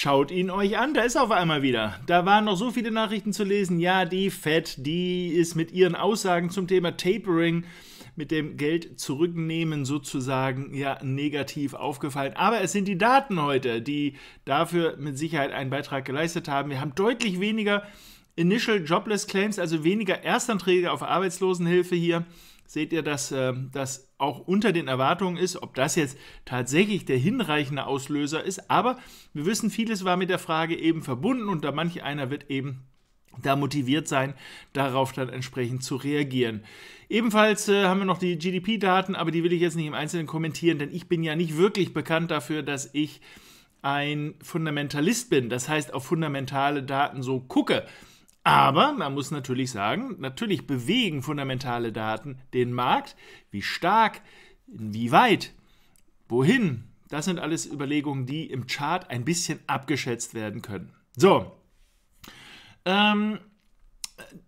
Schaut ihn euch an, da ist auf einmal wieder. Da waren noch so viele Nachrichten zu lesen. Ja, die Fed, die ist mit ihren Aussagen zum Thema Tapering, mit dem Geld zurücknehmen sozusagen, ja, negativ aufgefallen. Aber es sind die Daten heute, die dafür mit Sicherheit einen Beitrag geleistet haben. Wir haben deutlich weniger Initial Jobless Claims, also weniger Erstanträge auf Arbeitslosenhilfe hier. Seht ihr, dass äh, das auch unter den Erwartungen ist, ob das jetzt tatsächlich der hinreichende Auslöser ist. Aber wir wissen, vieles war mit der Frage eben verbunden und da manch einer wird eben da motiviert sein, darauf dann entsprechend zu reagieren. Ebenfalls äh, haben wir noch die GDP-Daten, aber die will ich jetzt nicht im Einzelnen kommentieren, denn ich bin ja nicht wirklich bekannt dafür, dass ich ein Fundamentalist bin, das heißt auf fundamentale Daten so gucke. Aber man muss natürlich sagen, natürlich bewegen fundamentale Daten den Markt. Wie stark, wie weit, wohin, das sind alles Überlegungen, die im Chart ein bisschen abgeschätzt werden können. So, ähm,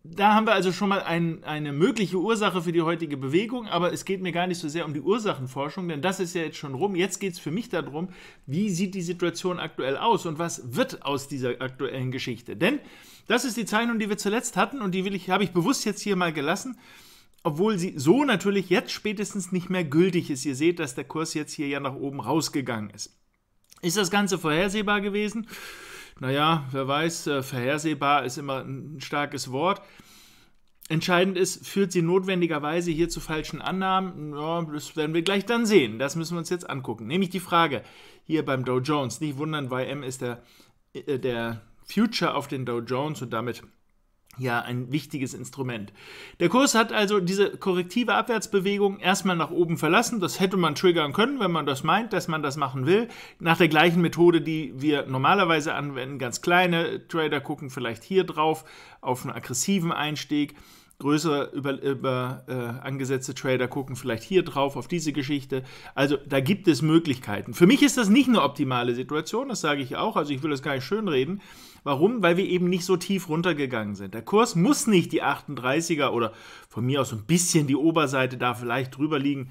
da haben wir also schon mal ein, eine mögliche Ursache für die heutige Bewegung, aber es geht mir gar nicht so sehr um die Ursachenforschung, denn das ist ja jetzt schon rum. Jetzt geht es für mich darum, wie sieht die Situation aktuell aus und was wird aus dieser aktuellen Geschichte. Denn das ist die Zeichnung, die wir zuletzt hatten und die ich, habe ich bewusst jetzt hier mal gelassen, obwohl sie so natürlich jetzt spätestens nicht mehr gültig ist. Ihr seht, dass der Kurs jetzt hier ja nach oben rausgegangen ist. Ist das Ganze vorhersehbar gewesen? naja, wer weiß, äh, vorhersehbar ist immer ein starkes Wort. Entscheidend ist, führt sie notwendigerweise hier zu falschen Annahmen? Ja, das werden wir gleich dann sehen. Das müssen wir uns jetzt angucken. Nämlich die Frage hier beim Dow Jones. Nicht wundern, YM ist der, äh, der Future auf den Dow Jones und damit ja ein wichtiges Instrument. Der Kurs hat also diese korrektive Abwärtsbewegung erstmal nach oben verlassen. Das hätte man triggern können, wenn man das meint, dass man das machen will. Nach der gleichen Methode, die wir normalerweise anwenden. Ganz kleine Trader gucken vielleicht hier drauf auf einen aggressiven Einstieg größere über, über äh, angesetzte Trader gucken vielleicht hier drauf, auf diese Geschichte. Also da gibt es Möglichkeiten. Für mich ist das nicht eine optimale Situation, das sage ich auch. Also ich will das gar nicht schönreden. Warum? Weil wir eben nicht so tief runtergegangen sind. Der Kurs muss nicht die 38er oder von mir aus ein bisschen die Oberseite da vielleicht drüber liegen.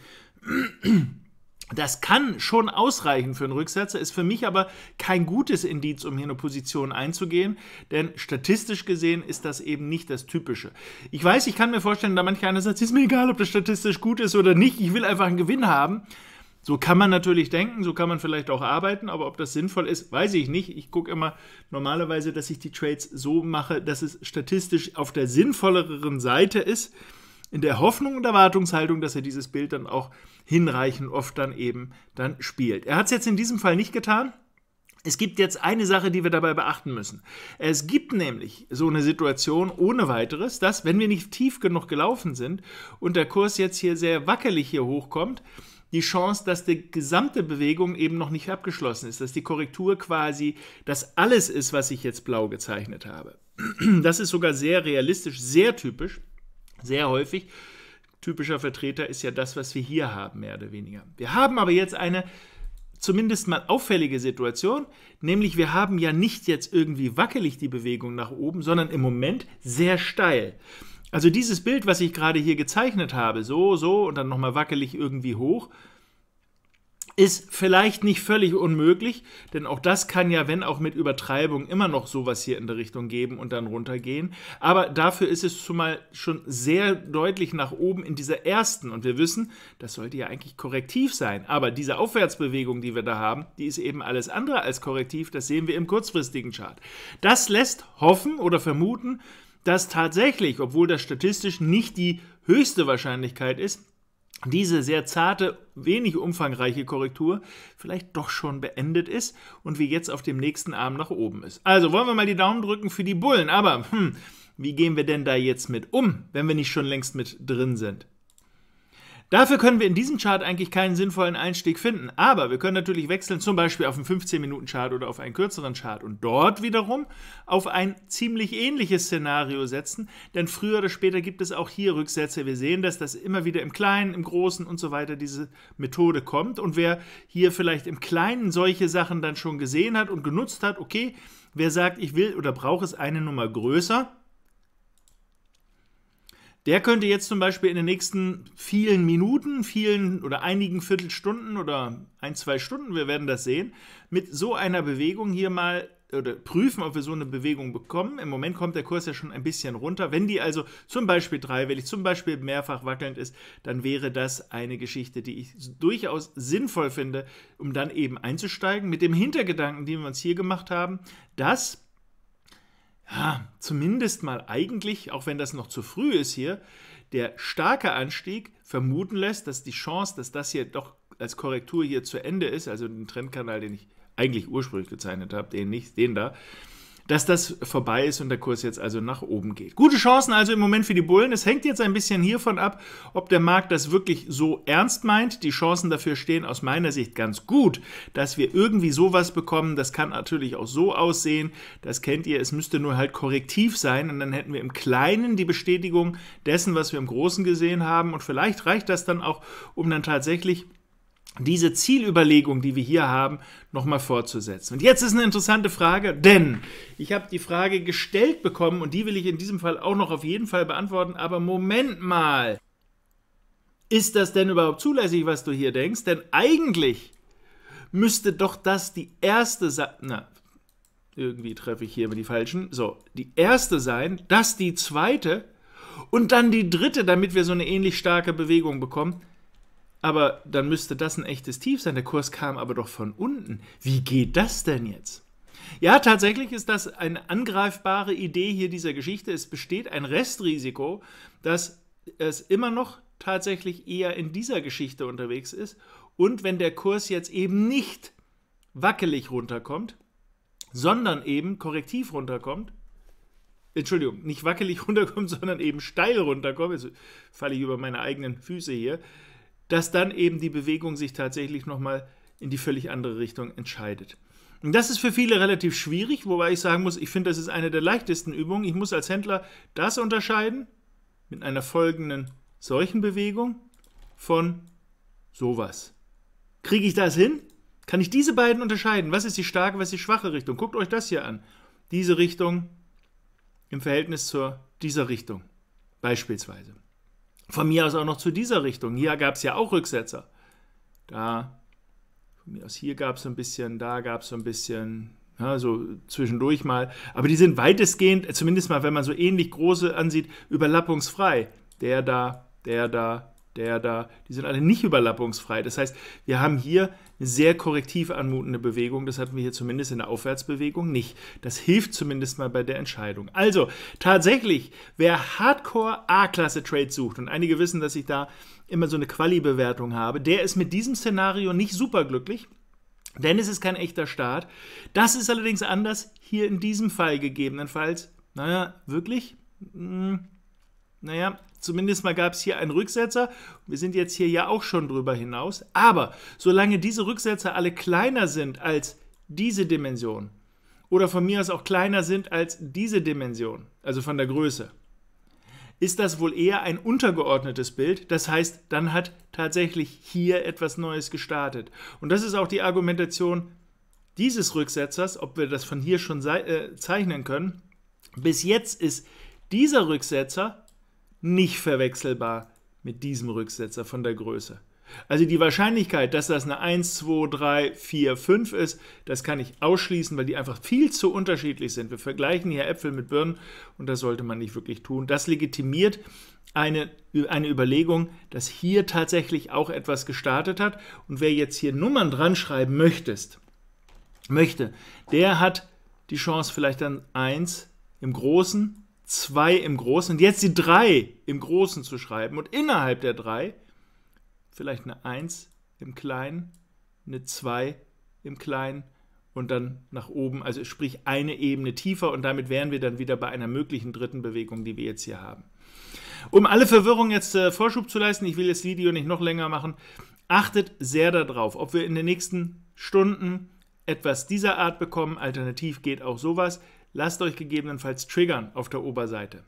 Das kann schon ausreichen für einen Rücksetzer, ist für mich aber kein gutes Indiz, um hier eine Position einzugehen, denn statistisch gesehen ist das eben nicht das Typische. Ich weiß, ich kann mir vorstellen, da manch einer sagt, ist mir egal, ob das statistisch gut ist oder nicht, ich will einfach einen Gewinn haben. So kann man natürlich denken, so kann man vielleicht auch arbeiten, aber ob das sinnvoll ist, weiß ich nicht. Ich gucke immer normalerweise, dass ich die Trades so mache, dass es statistisch auf der sinnvolleren Seite ist in der Hoffnung und Erwartungshaltung, dass er dieses Bild dann auch hinreichend oft dann eben dann spielt. Er hat es jetzt in diesem Fall nicht getan. Es gibt jetzt eine Sache, die wir dabei beachten müssen. Es gibt nämlich so eine Situation ohne weiteres, dass wenn wir nicht tief genug gelaufen sind und der Kurs jetzt hier sehr wackelig hier hochkommt, die Chance, dass die gesamte Bewegung eben noch nicht abgeschlossen ist, dass die Korrektur quasi das alles ist, was ich jetzt blau gezeichnet habe. Das ist sogar sehr realistisch, sehr typisch. Sehr häufig. Typischer Vertreter ist ja das, was wir hier haben, mehr oder weniger. Wir haben aber jetzt eine zumindest mal auffällige Situation, nämlich wir haben ja nicht jetzt irgendwie wackelig die Bewegung nach oben, sondern im Moment sehr steil. Also dieses Bild, was ich gerade hier gezeichnet habe, so, so und dann nochmal wackelig irgendwie hoch, ist vielleicht nicht völlig unmöglich, denn auch das kann ja, wenn auch mit Übertreibung, immer noch sowas hier in der Richtung geben und dann runtergehen. Aber dafür ist es zumal schon sehr deutlich nach oben in dieser ersten. Und wir wissen, das sollte ja eigentlich korrektiv sein. Aber diese Aufwärtsbewegung, die wir da haben, die ist eben alles andere als korrektiv. Das sehen wir im kurzfristigen Chart. Das lässt hoffen oder vermuten, dass tatsächlich, obwohl das statistisch nicht die höchste Wahrscheinlichkeit ist, diese sehr zarte, wenig umfangreiche Korrektur vielleicht doch schon beendet ist und wie jetzt auf dem nächsten Arm nach oben ist. Also wollen wir mal die Daumen drücken für die Bullen, aber hm, wie gehen wir denn da jetzt mit um, wenn wir nicht schon längst mit drin sind? Dafür können wir in diesem Chart eigentlich keinen sinnvollen Einstieg finden, aber wir können natürlich wechseln, zum Beispiel auf einen 15-Minuten-Chart oder auf einen kürzeren Chart und dort wiederum auf ein ziemlich ähnliches Szenario setzen, denn früher oder später gibt es auch hier Rücksätze. Wir sehen, dass das immer wieder im Kleinen, im Großen und so weiter diese Methode kommt und wer hier vielleicht im Kleinen solche Sachen dann schon gesehen hat und genutzt hat, okay, wer sagt, ich will oder brauche es eine Nummer größer, der könnte jetzt zum Beispiel in den nächsten vielen Minuten, vielen oder einigen Viertelstunden oder ein, zwei Stunden, wir werden das sehen, mit so einer Bewegung hier mal oder prüfen, ob wir so eine Bewegung bekommen. Im Moment kommt der Kurs ja schon ein bisschen runter. Wenn die also zum Beispiel dreiwillig, zum Beispiel mehrfach wackelnd ist, dann wäre das eine Geschichte, die ich durchaus sinnvoll finde, um dann eben einzusteigen. Mit dem Hintergedanken, den wir uns hier gemacht haben, dass ja, zumindest mal eigentlich, auch wenn das noch zu früh ist hier, der starke Anstieg vermuten lässt, dass die Chance, dass das hier doch als Korrektur hier zu Ende ist, also den Trendkanal, den ich eigentlich ursprünglich gezeichnet habe, den nicht, den da, dass das vorbei ist und der Kurs jetzt also nach oben geht. Gute Chancen also im Moment für die Bullen. Es hängt jetzt ein bisschen hiervon ab, ob der Markt das wirklich so ernst meint. Die Chancen dafür stehen aus meiner Sicht ganz gut, dass wir irgendwie sowas bekommen. Das kann natürlich auch so aussehen. Das kennt ihr. Es müsste nur halt korrektiv sein und dann hätten wir im Kleinen die Bestätigung dessen, was wir im Großen gesehen haben. Und vielleicht reicht das dann auch, um dann tatsächlich diese Zielüberlegung, die wir hier haben, nochmal fortzusetzen. Und jetzt ist eine interessante Frage, denn ich habe die Frage gestellt bekommen und die will ich in diesem Fall auch noch auf jeden Fall beantworten. Aber Moment mal, ist das denn überhaupt zulässig, was du hier denkst? Denn eigentlich müsste doch das die erste sein. na irgendwie treffe ich hier immer die falschen. So, die erste sein, das die zweite und dann die dritte, damit wir so eine ähnlich starke Bewegung bekommen. Aber dann müsste das ein echtes Tief sein. Der Kurs kam aber doch von unten. Wie geht das denn jetzt? Ja, tatsächlich ist das eine angreifbare Idee hier dieser Geschichte. Es besteht ein Restrisiko, dass es immer noch tatsächlich eher in dieser Geschichte unterwegs ist. Und wenn der Kurs jetzt eben nicht wackelig runterkommt, sondern eben korrektiv runterkommt, Entschuldigung, nicht wackelig runterkommt, sondern eben steil runterkommt, jetzt falle ich über meine eigenen Füße hier, dass dann eben die Bewegung sich tatsächlich nochmal in die völlig andere Richtung entscheidet. Und das ist für viele relativ schwierig, wobei ich sagen muss, ich finde, das ist eine der leichtesten Übungen. Ich muss als Händler das unterscheiden mit einer folgenden solchen Bewegung von sowas. Kriege ich das hin? Kann ich diese beiden unterscheiden? Was ist die starke, was ist die schwache Richtung? Guckt euch das hier an. Diese Richtung im Verhältnis zur dieser Richtung beispielsweise. Von mir aus auch noch zu dieser Richtung. Hier gab es ja auch Rücksetzer. Da, von mir aus hier gab es so ein bisschen, da gab es so ein bisschen, ja, so zwischendurch mal. Aber die sind weitestgehend, zumindest mal, wenn man so ähnlich große ansieht, überlappungsfrei. Der da, der da, der da, die sind alle nicht überlappungsfrei. Das heißt, wir haben hier eine sehr korrektiv anmutende Bewegung. Das hatten wir hier zumindest in der Aufwärtsbewegung nicht. Das hilft zumindest mal bei der Entscheidung. Also, tatsächlich, wer Hardcore a klasse Trade sucht, und einige wissen, dass ich da immer so eine Quali-Bewertung habe, der ist mit diesem Szenario nicht super glücklich. Denn es ist kein echter Start. Das ist allerdings anders hier in diesem Fall gegebenenfalls. Naja, wirklich? Hm, naja, Zumindest mal gab es hier einen Rücksetzer. Wir sind jetzt hier ja auch schon drüber hinaus. Aber solange diese Rücksetzer alle kleiner sind als diese Dimension oder von mir aus auch kleiner sind als diese Dimension, also von der Größe, ist das wohl eher ein untergeordnetes Bild. Das heißt, dann hat tatsächlich hier etwas Neues gestartet. Und das ist auch die Argumentation dieses Rücksetzers, ob wir das von hier schon äh, zeichnen können. Bis jetzt ist dieser Rücksetzer nicht verwechselbar mit diesem Rücksetzer von der Größe. Also die Wahrscheinlichkeit, dass das eine 1, 2, 3, 4, 5 ist, das kann ich ausschließen, weil die einfach viel zu unterschiedlich sind. Wir vergleichen hier Äpfel mit Birnen und das sollte man nicht wirklich tun. Das legitimiert eine, eine Überlegung, dass hier tatsächlich auch etwas gestartet hat. Und wer jetzt hier Nummern dran schreiben möchtest, möchte, der hat die Chance vielleicht dann 1 im Großen, zwei im Großen und jetzt die drei im Großen zu schreiben und innerhalb der drei vielleicht eine Eins im Kleinen, eine Zwei im Kleinen und dann nach oben, also sprich eine Ebene tiefer und damit wären wir dann wieder bei einer möglichen dritten Bewegung, die wir jetzt hier haben. Um alle Verwirrung jetzt äh, Vorschub zu leisten, ich will das Video nicht noch länger machen, achtet sehr darauf, ob wir in den nächsten Stunden etwas dieser Art bekommen. Alternativ geht auch sowas lasst euch gegebenenfalls triggern auf der Oberseite.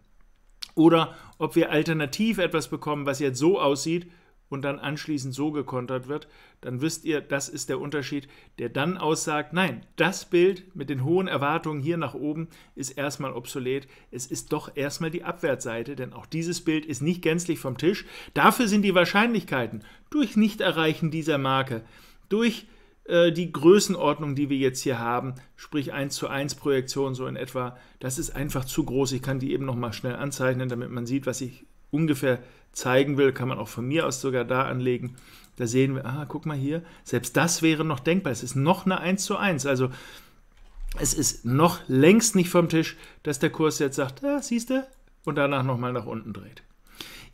Oder ob wir alternativ etwas bekommen, was jetzt so aussieht und dann anschließend so gekontert wird, dann wisst ihr, das ist der Unterschied, der dann aussagt, nein, das Bild mit den hohen Erwartungen hier nach oben ist erstmal obsolet. Es ist doch erstmal die Abwärtsseite, denn auch dieses Bild ist nicht gänzlich vom Tisch. Dafür sind die Wahrscheinlichkeiten durch Nichterreichen dieser Marke, durch äh, die Größenordnung, die wir jetzt hier haben, sprich 1 zu 1 Projektion so in etwa, das ist einfach zu groß. Ich kann die eben nochmal schnell anzeichnen, damit man sieht, was ich ungefähr zeigen will. Kann man auch von mir aus sogar da anlegen. Da sehen wir, ah, guck mal hier, selbst das wäre noch denkbar. Es ist noch eine 1 zu 1. Also es ist noch längst nicht vom Tisch, dass der Kurs jetzt sagt, ja, ah, siehst du, und danach nochmal nach unten dreht.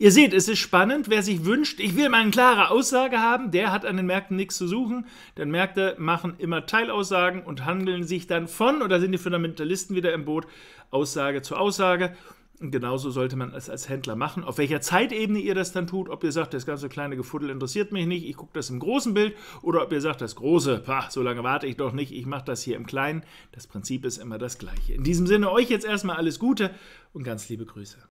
Ihr seht, es ist spannend. Wer sich wünscht, ich will mal eine klare Aussage haben, der hat an den Märkten nichts zu suchen. Denn Märkte machen immer Teilaussagen und handeln sich dann von, oder sind die Fundamentalisten wieder im Boot, Aussage zu Aussage. Und genauso sollte man es als Händler machen. Auf welcher Zeitebene ihr das dann tut, ob ihr sagt, das ganze kleine Gefuddel interessiert mich nicht, ich gucke das im großen Bild, oder ob ihr sagt, das große, pah, so lange warte ich doch nicht, ich mache das hier im kleinen. Das Prinzip ist immer das gleiche. In diesem Sinne euch jetzt erstmal alles Gute und ganz liebe Grüße.